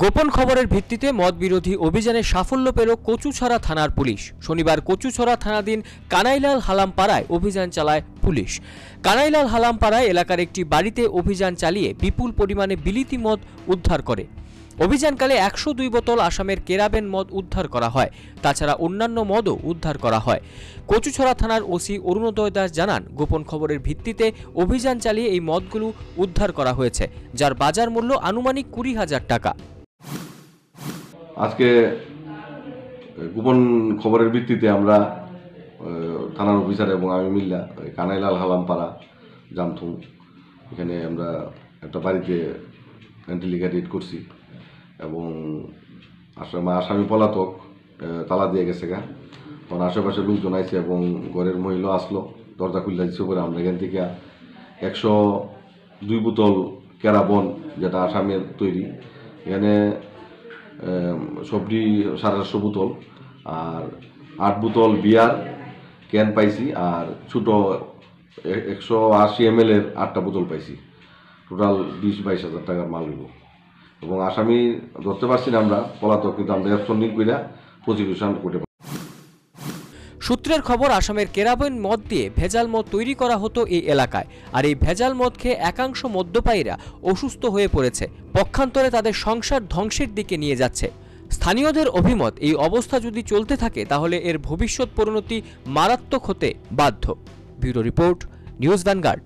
গোপন খবরের ভিত্তিতে মদ বিরোধী অভিযানে সাফল্য পেল কচুছড়া থানার পুলিশ শনিবার কচুছড়া থানাধীন কানাইলাল হালামপাড়ায় অভিযান চালায় পুলিশ কানাইলাল হালামপাড়ায় এলাকার একটি বাড়িতে অভিযান চালিয়ে বিপুল পরিমাণে বিলিতি মদ উদ্ধার করে অভিযানকালে একশো দুই বোতল আসামের কেরাবেন মদ উদ্ধার করা হয় তাছাড়া অন্যান্য মদও উদ্ধার করা হয় কচুছড়া থানার ওসি অরুণোদয় দাস জানান গোপন খবরের ভিত্তিতে অভিযান চালিয়ে এই মদগুলো উদ্ধার করা হয়েছে যার বাজার মূল্য আনুমানিক কুড়ি হাজার টাকা আজকে গোপন খবরের ভিত্তিতে আমরা থানার অফিসার এবং আমি মিল্লা কানাইলাল হালামপাড়া জামথু এখানে আমরা একটা বাড়িতে অ্যান্টিলিগা রেড করছি এবং আসামি আসামি পলাতক তালা দিয়ে গেছে গা তখন আশেপাশে লোকজন আইছে এবং ঘরের মহিলা আসলো দরজা খুললে দিচ্ছে পরে আমরা এখান থেকে একশো দুই বোতল ক্যারাবন যেটা আসামের তৈরি এখানে সবটি সাড়ে চারশো বোতল আর আট বোতল বিয়ার ক্যান পাইছি আর ছোটো একশো আশি এম এর আটটা বোতল পাইছি টোটাল বিশ বাইশ হাজার টাকার মাল নিব এবং আসামি ধরতে পারছি না আমরা পলাতক কিন্তু আমরা অ্যাবসন্ডিং কইরা প্রসিকিউশন করতে সূত্রের খবর আসামের কেরাবিন মদ দিয়ে ভেজাল মদ তৈরি করা হতো এই এলাকায় আর এই ভেজাল মদ খেয়ে একাংশ মদ্যপায়ীরা অসুস্থ হয়ে পড়েছে পক্ষান্তরে তাদের সংসার ধ্বংসের দিকে নিয়ে যাচ্ছে স্থানীয়দের অভিমত এই অবস্থা যদি চলতে থাকে তাহলে এর ভবিষ্যৎ পরিণতি মারাত্মক হতে বাধ্য ব্যুরো রিপোর্ট নিউজ ভ্যানগার্ড